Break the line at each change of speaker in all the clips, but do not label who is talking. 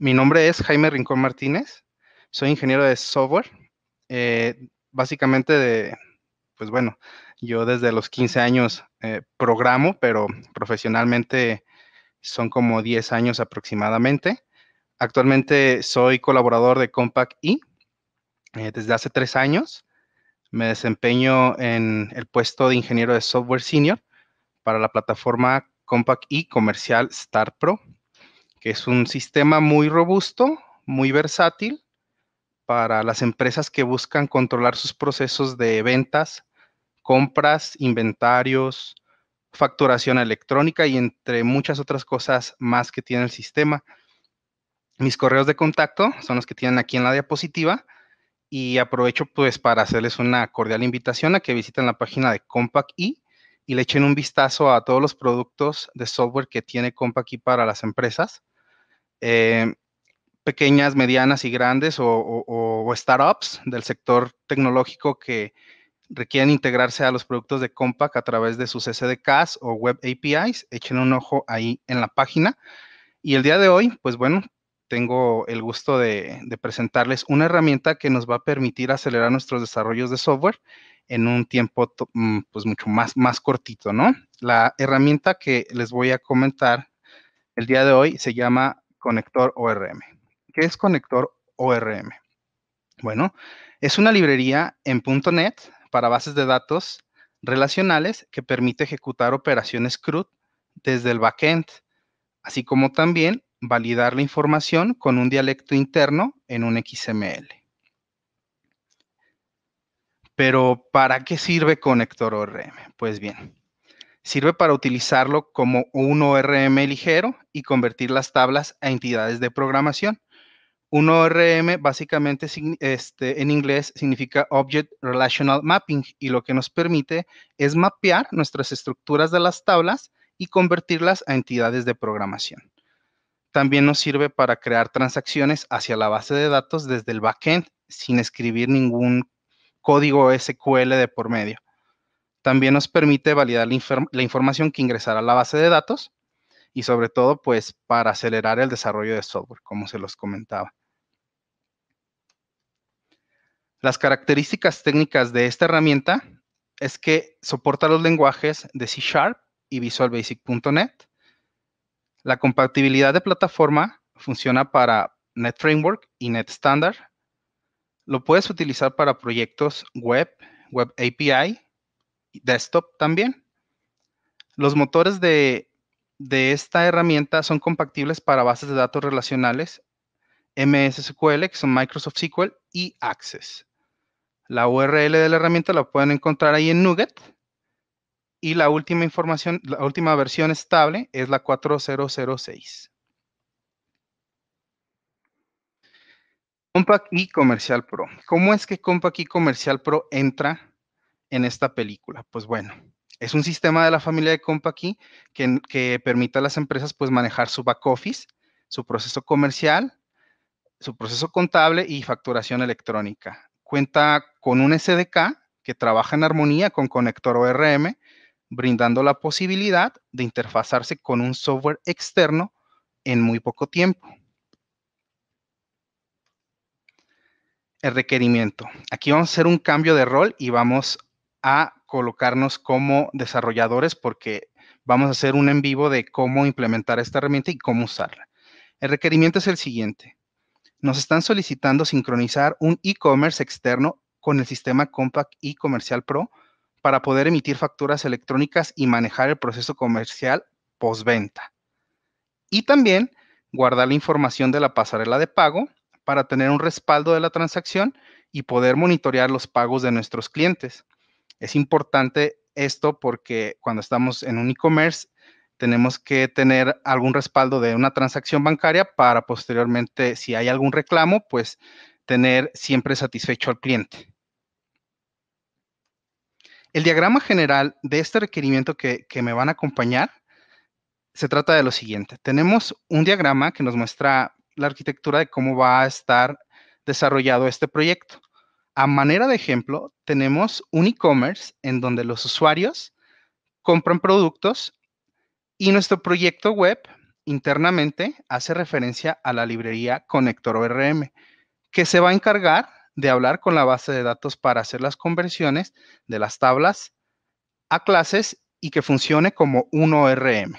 Mi nombre es Jaime Rincón Martínez, soy ingeniero de software, eh, básicamente de, pues bueno, yo desde los 15 años eh, programo, pero profesionalmente son como 10 años aproximadamente. Actualmente soy colaborador de Compact E eh, desde hace tres años. Me desempeño en el puesto de ingeniero de software senior para la plataforma Compact E Comercial Star Pro que es un sistema muy robusto, muy versátil para las empresas que buscan controlar sus procesos de ventas, compras, inventarios, facturación electrónica y entre muchas otras cosas más que tiene el sistema. Mis correos de contacto son los que tienen aquí en la diapositiva y aprovecho pues para hacerles una cordial invitación a que visiten la página de Compact y le echen un vistazo a todos los productos de software que tiene Compaq aquí para las empresas, eh, pequeñas, medianas y grandes o, o, startups del sector tecnológico que requieren integrarse a los productos de Compaq a través de sus SDKs o web APIs, echen un ojo ahí en la página. Y el día de hoy, pues bueno, tengo el gusto de, presentarles una herramienta que nos va a permitir acelerar nuestros desarrollos de software en un tiempo mm, pues mucho más, más cortito, ¿no? La herramienta que les voy a comentar el día de hoy se llama Conector ORM. ¿Qué es Conector ORM? Bueno, es una librería en .NET para bases de datos relacionales que permite ejecutar operaciones CRUD desde el backend, así como también validar la información con un dialecto interno en un XML. Pero, ¿para qué sirve Conector ORM? Pues bien, sirve para utilizarlo como un ORM ligero y convertir las tablas a entidades de programación. Un ORM básicamente este, en inglés significa Object Relational Mapping y lo que nos permite es mapear nuestras estructuras de las tablas y convertirlas a entidades de programación también nos sirve para crear transacciones hacia la base de datos desde el backend sin escribir ningún código SQL de por medio. También nos permite validar la, información que ingresará a la base de datos y sobre todo pues para acelerar el desarrollo de software, como se los comentaba. Las características técnicas de esta herramienta es que soporta los lenguajes de C Sharp y Visual Basic.NET, la compatibilidad de plataforma funciona para Net Framework y Net Standard. Lo puedes utilizar para proyectos web, web API, desktop también. Los motores de, de esta herramienta son compatibles para bases de datos relacionales MS SQL, que son Microsoft SQL y Access. La URL de la herramienta la pueden encontrar ahí en Nugget y la última información, la última versión estable es la 4006. Compaq y Comercial Pro. ¿Cómo es que Compaq y Comercial Pro entra en esta película? Pues bueno, es un sistema de la familia de Compact que, que permite a las empresas pues, manejar su back office, su proceso comercial, su proceso contable y facturación electrónica. Cuenta con un SDK que trabaja en armonía con conector ORM brindando la posibilidad de interfazarse con un software externo en muy poco tiempo. El requerimiento. Aquí vamos a hacer un cambio de rol y vamos a colocarnos como desarrolladores porque vamos a hacer un en vivo de cómo implementar esta herramienta y cómo usarla. El requerimiento es el siguiente. Nos están solicitando sincronizar un e-commerce externo con el sistema Compact y Comercial Pro para poder emitir facturas electrónicas y manejar el proceso comercial postventa. Y también guardar la información de la pasarela de pago para tener un respaldo de la transacción y poder monitorear los pagos de nuestros clientes. Es importante esto porque cuando estamos en un e-commerce tenemos que tener algún respaldo de una transacción bancaria para posteriormente, si hay algún reclamo, pues tener siempre satisfecho al cliente. El diagrama general de este requerimiento que, me van a acompañar se trata de lo siguiente. Tenemos un diagrama que nos muestra la arquitectura de cómo va a estar desarrollado este proyecto. A manera de ejemplo, tenemos un e-commerce en donde los usuarios compran productos y nuestro proyecto web internamente hace referencia a la librería Conector ORM, que se va a encargar de hablar con la base de datos para hacer las conversiones de las tablas a clases y que funcione como un ORM.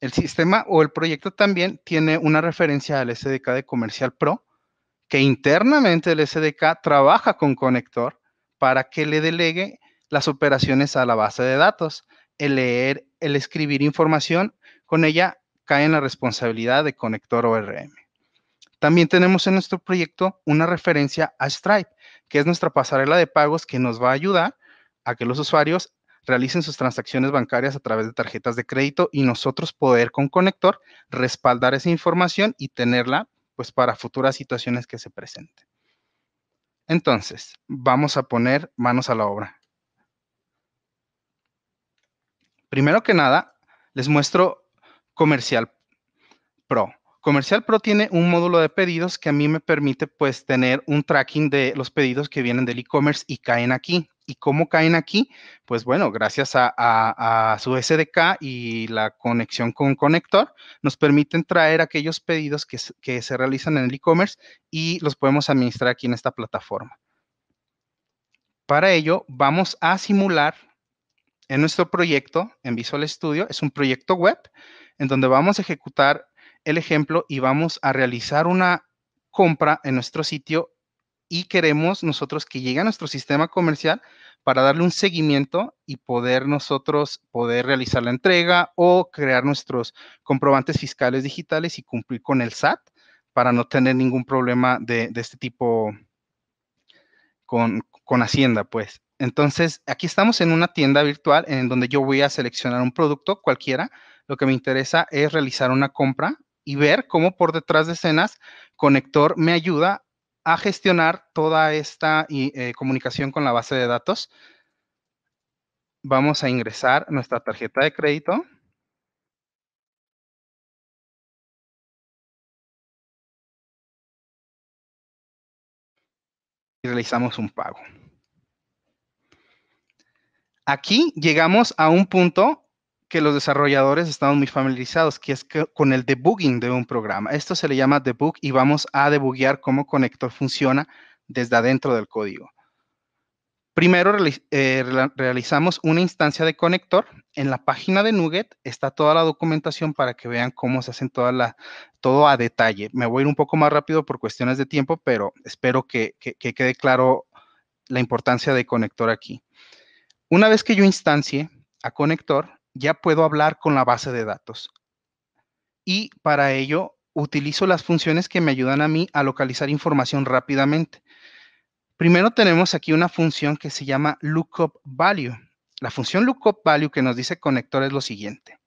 El sistema o el proyecto también tiene una referencia al SDK de Comercial Pro, que internamente el SDK trabaja con Conector para que le delegue las operaciones a la base de datos. El leer, el escribir información con ella cae en la responsabilidad de Conector ORM. También tenemos en nuestro proyecto una referencia a Stripe, que es nuestra pasarela de pagos que nos va a ayudar a que los usuarios realicen sus transacciones bancarias a través de tarjetas de crédito y nosotros poder con Conector respaldar esa información y tenerla pues para futuras situaciones que se presenten. Entonces, vamos a poner manos a la obra. Primero que nada, les muestro Comercial Pro. Comercial Pro tiene un módulo de pedidos que a mí me permite pues tener un tracking de los pedidos que vienen del e-commerce y caen aquí. ¿Y cómo caen aquí? Pues bueno, gracias a, su SDK y la conexión con Conector, nos permiten traer aquellos pedidos que se realizan en el e-commerce y los podemos administrar aquí en esta plataforma. Para ello, vamos a simular en nuestro proyecto en Visual Studio, es un proyecto web en donde vamos a ejecutar el ejemplo y vamos a realizar una compra en nuestro sitio y queremos nosotros que llegue a nuestro sistema comercial para darle un seguimiento y poder nosotros poder realizar la entrega o crear nuestros comprobantes fiscales digitales y cumplir con el SAT para no tener ningún problema de, este tipo con, con Hacienda, pues. Entonces, aquí estamos en una tienda virtual en donde yo voy a seleccionar un producto cualquiera. Lo que me interesa es realizar una compra y ver cómo por detrás de escenas Conector me ayuda a gestionar toda esta eh, comunicación con la base de datos. Vamos a ingresar nuestra tarjeta de crédito. Y realizamos un pago. Aquí llegamos a un punto que los desarrolladores estamos muy familiarizados, que es con el debugging de un programa. Esto se le llama debug y vamos a debuguear cómo conector funciona desde adentro del código. Primero eh, realizamos una instancia de conector. En la página de Nuget está toda la documentación para que vean cómo se hacen toda la, todo a detalle. Me voy a ir un poco más rápido por cuestiones de tiempo, pero espero que, que quede claro la importancia de conector aquí. Una vez que yo instancie a conector, ya puedo hablar con la base de datos. Y para ello utilizo las funciones que me ayudan a mí a localizar información rápidamente. Primero tenemos aquí una función que se llama lookup value. La función lookup value que nos dice conector es lo siguiente.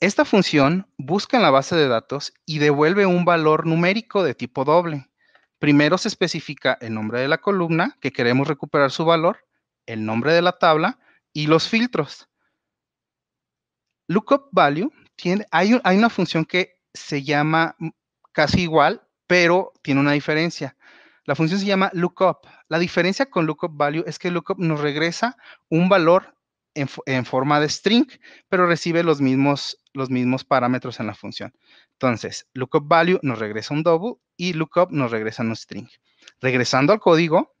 Esta función busca en la base de datos y devuelve un valor numérico de tipo doble. Primero se especifica el nombre de la columna que queremos recuperar su valor el nombre de la tabla y los filtros. Lookup value, tiene, hay, hay una función que se llama casi igual, pero tiene una diferencia. La función se llama lookup. La diferencia con lookup value es que lookup nos regresa un valor en, forma de string, pero recibe los mismos, los mismos parámetros en la función. Entonces, lookup value nos regresa un double y lookup nos regresa un string. Regresando al código,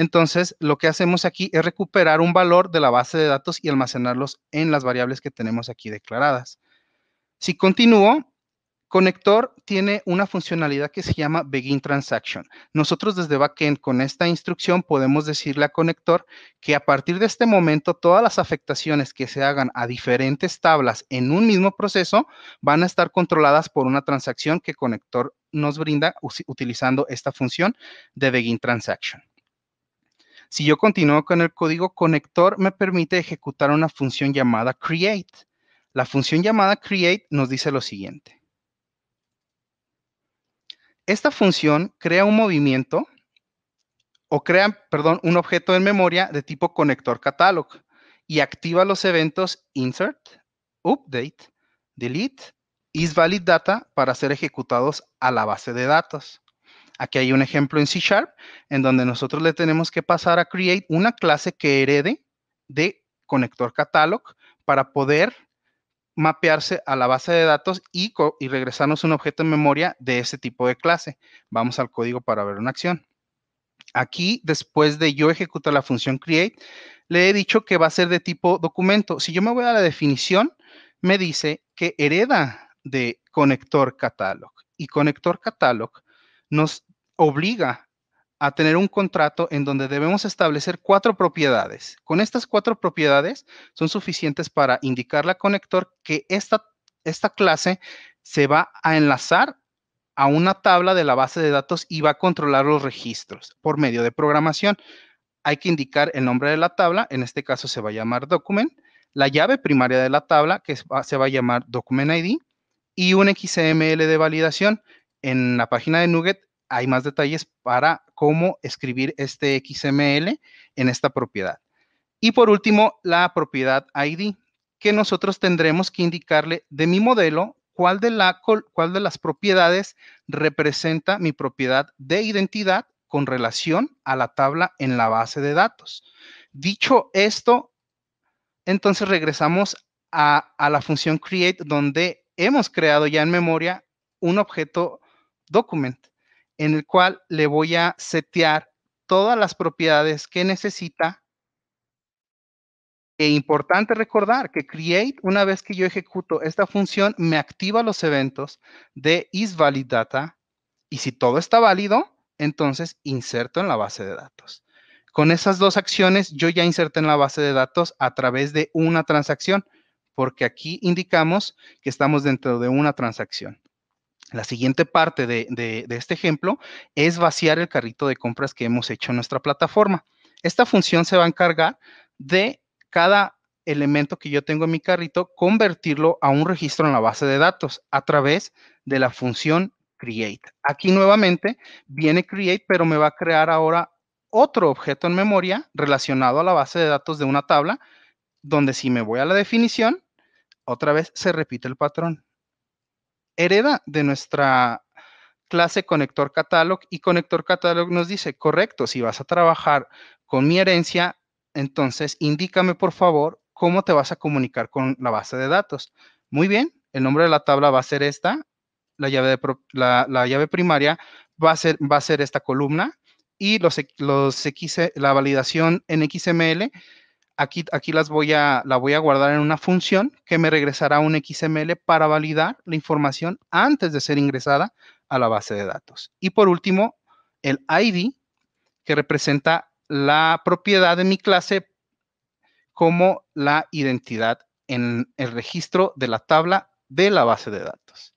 entonces, lo que hacemos aquí es recuperar un valor de la base de datos y almacenarlos en las variables que tenemos aquí declaradas. Si continúo, conector tiene una funcionalidad que se llama begin transaction. Nosotros desde backend con esta instrucción podemos decirle a conector que a partir de este momento todas las afectaciones que se hagan a diferentes tablas en un mismo proceso van a estar controladas por una transacción que conector nos brinda utilizando esta función de begin transaction. Si yo continúo con el código conector, me permite ejecutar una función llamada create. La función llamada create nos dice lo siguiente. Esta función crea un movimiento o crea, perdón, un objeto en memoria de tipo conector catalog y activa los eventos insert, update, delete, y isValidData para ser ejecutados a la base de datos. Aquí hay un ejemplo en C Sharp en donde nosotros le tenemos que pasar a create una clase que herede de conector catalog para poder mapearse a la base de datos y, y regresarnos un objeto en memoria de ese tipo de clase. Vamos al código para ver una acción. Aquí, después de yo ejecutar la función create, le he dicho que va a ser de tipo documento. Si yo me voy a la definición, me dice que hereda de conector catalog. Y conector catalog nos obliga a tener un contrato en donde debemos establecer cuatro propiedades. Con estas cuatro propiedades son suficientes para indicarle al conector que esta, esta clase se va a enlazar a una tabla de la base de datos y va a controlar los registros por medio de programación. Hay que indicar el nombre de la tabla, en este caso se va a llamar document, la llave primaria de la tabla, que se va a llamar document ID, y un XML de validación. En la página de Nugget hay más detalles para cómo escribir este XML en esta propiedad. Y por último, la propiedad ID, que nosotros tendremos que indicarle de mi modelo cuál de, las propiedades representa mi propiedad de identidad con relación a la tabla en la base de datos. Dicho esto, entonces regresamos a, a la función create donde hemos creado ya en memoria un objeto document en el cual le voy a setear todas las propiedades que necesita. E importante recordar que create, una vez que yo ejecuto esta función, me activa los eventos de isValidData y si todo está válido, entonces inserto en la base de datos. Con esas dos acciones, yo ya inserté en la base de datos a través de una transacción, porque aquí indicamos que estamos dentro de una transacción. La siguiente parte de, este ejemplo es vaciar el carrito de compras que hemos hecho en nuestra plataforma. Esta función se va a encargar de cada elemento que yo tengo en mi carrito, convertirlo a un registro en la base de datos a través de la función create. Aquí nuevamente viene create, pero me va a crear ahora otro objeto en memoria relacionado a la base de datos de una tabla, donde si me voy a la definición, otra vez se repite el patrón hereda de nuestra clase conector catalog y conector catalog nos dice, correcto, si vas a trabajar con mi herencia, entonces indícame por favor cómo te vas a comunicar con la base de datos. Muy bien, el nombre de la tabla va a ser esta, la llave, la, llave primaria va a, ser, va a ser esta columna y los, los la validación en XML aquí, las la voy a guardar en una función que me regresará un XML para validar la información antes de ser ingresada a la base de datos. Y por último, el ID, que representa la propiedad de mi clase como la identidad en el registro de la tabla de la base de datos.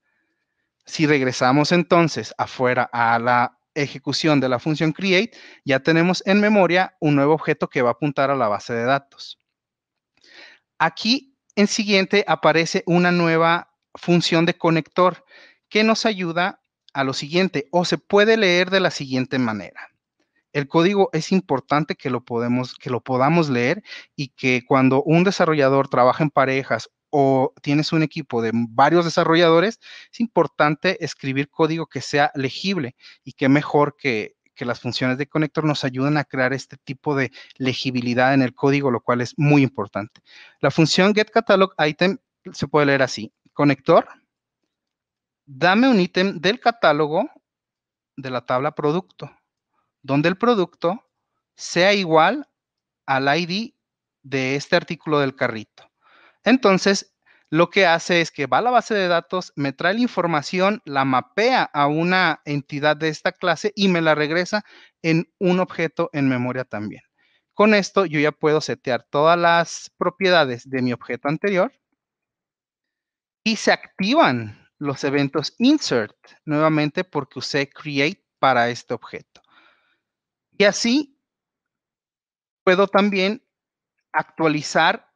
Si regresamos entonces afuera a la ejecución de la función create, ya tenemos en memoria un nuevo objeto que va a apuntar a la base de datos. Aquí en siguiente aparece una nueva función de conector que nos ayuda a lo siguiente o se puede leer de la siguiente manera. El código es importante que lo, podemos, que lo podamos leer y que cuando un desarrollador trabaja en parejas o tienes un equipo de varios desarrolladores, es importante escribir código que sea legible y que mejor que, las funciones de Conector nos ayuden a crear este tipo de legibilidad en el código, lo cual es muy importante. La función getCatalogItem se puede leer así. Conector, dame un ítem del catálogo de la tabla producto, donde el producto sea igual al ID de este artículo del carrito. Entonces, lo que hace es que va a la base de datos, me trae la información, la mapea a una entidad de esta clase y me la regresa en un objeto en memoria también. Con esto yo ya puedo setear todas las propiedades de mi objeto anterior y se activan los eventos insert nuevamente porque usé create para este objeto. Y así puedo también actualizar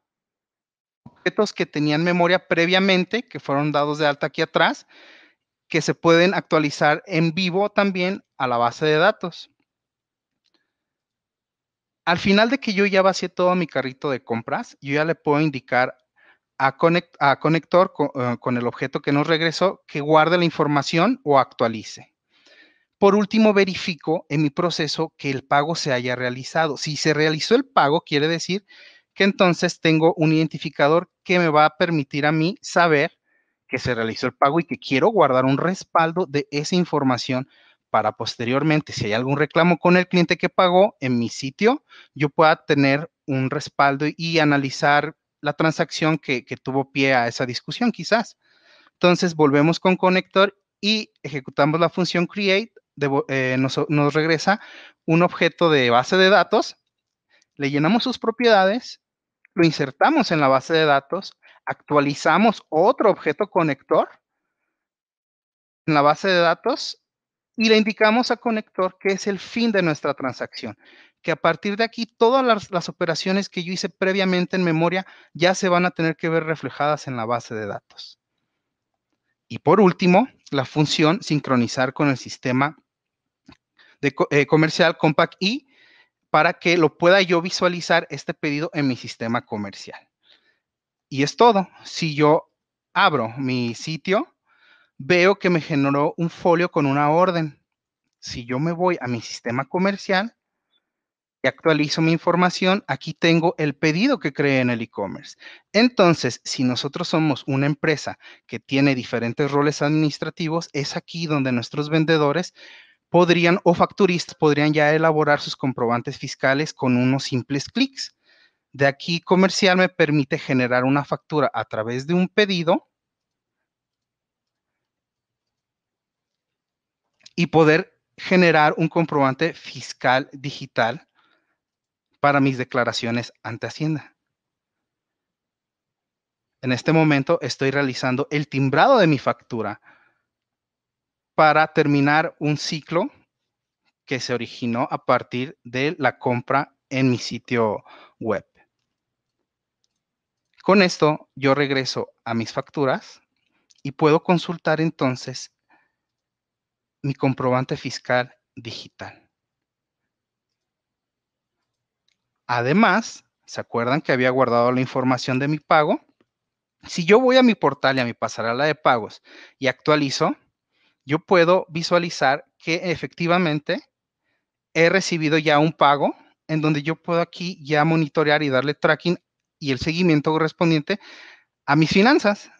que tenían memoria previamente, que fueron dados de alta aquí atrás, que se pueden actualizar en vivo también a la base de datos. Al final de que yo ya vacié todo mi carrito de compras, yo ya le puedo indicar a, a conector eh, con, el objeto que nos regresó que guarde la información o actualice. Por último, verifico en mi proceso que el pago se haya realizado. Si se realizó el pago, quiere decir que entonces tengo un identificador que me va a permitir a mí saber que se realizó el pago y que quiero guardar un respaldo de esa información para posteriormente, si hay algún reclamo con el cliente que pagó en mi sitio, yo pueda tener un respaldo y analizar la transacción que, tuvo pie a esa discusión, quizás. Entonces, volvemos con conector y ejecutamos la función create, eh, nos regresa un objeto de base de datos, le llenamos sus propiedades lo insertamos en la base de datos, actualizamos otro objeto conector en la base de datos y le indicamos a conector que es el fin de nuestra transacción, que a partir de aquí todas las, operaciones que yo hice previamente en memoria ya se van a tener que ver reflejadas en la base de datos. Y por último, la función sincronizar con el sistema de, eh, comercial Compact E, para que lo pueda yo visualizar este pedido en mi sistema comercial. Y es todo. Si yo abro mi sitio, veo que me generó un folio con una orden. Si yo me voy a mi sistema comercial y actualizo mi información, aquí tengo el pedido que creé en el e-commerce. Entonces, si nosotros somos una empresa que tiene diferentes roles administrativos, es aquí donde nuestros vendedores podrían, o facturistas podrían ya elaborar sus comprobantes fiscales con unos simples clics. De aquí comercial me permite generar una factura a través de un pedido y poder generar un comprobante fiscal digital para mis declaraciones ante Hacienda. En este momento estoy realizando el timbrado de mi factura para terminar un ciclo que se originó a partir de la compra en mi sitio web. Con esto yo regreso a mis facturas y puedo consultar entonces mi comprobante fiscal digital. Además, ¿se acuerdan que había guardado la información de mi pago? Si yo voy a mi portal y a mi pasarela de pagos y actualizo, yo puedo visualizar que efectivamente he recibido ya un pago en donde yo puedo aquí ya monitorear y darle tracking y el seguimiento correspondiente a mis finanzas.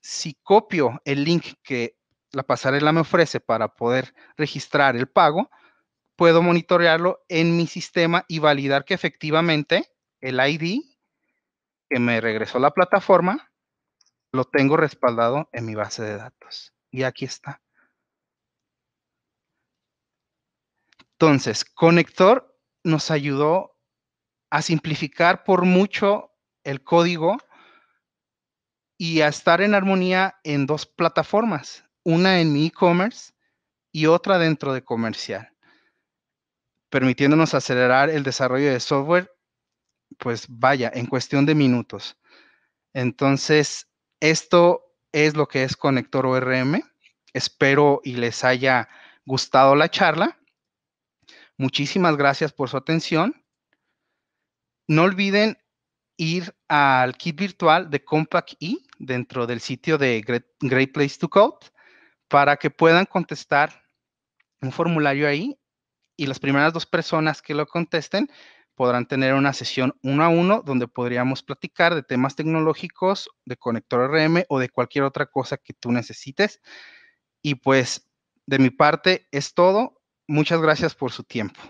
Si copio el link que la pasarela me ofrece para poder registrar el pago, puedo monitorearlo en mi sistema y validar que efectivamente el ID que me regresó la plataforma lo tengo respaldado en mi base de datos. Y aquí está. Entonces, Conector nos ayudó a simplificar por mucho el código y a estar en armonía en dos plataformas, una en e-commerce y otra dentro de comercial, permitiéndonos acelerar el desarrollo de software, pues vaya, en cuestión de minutos. Entonces, esto es lo que es Conector ORM. Espero y les haya gustado la charla. Muchísimas gracias por su atención. No olviden ir al kit virtual de Compact E dentro del sitio de Great, Place to Code para que puedan contestar un formulario ahí y las primeras dos personas que lo contesten podrán tener una sesión uno a uno donde podríamos platicar de temas tecnológicos, de conector RM o de cualquier otra cosa que tú necesites. Y pues de mi parte es todo. Muchas gracias por su tiempo.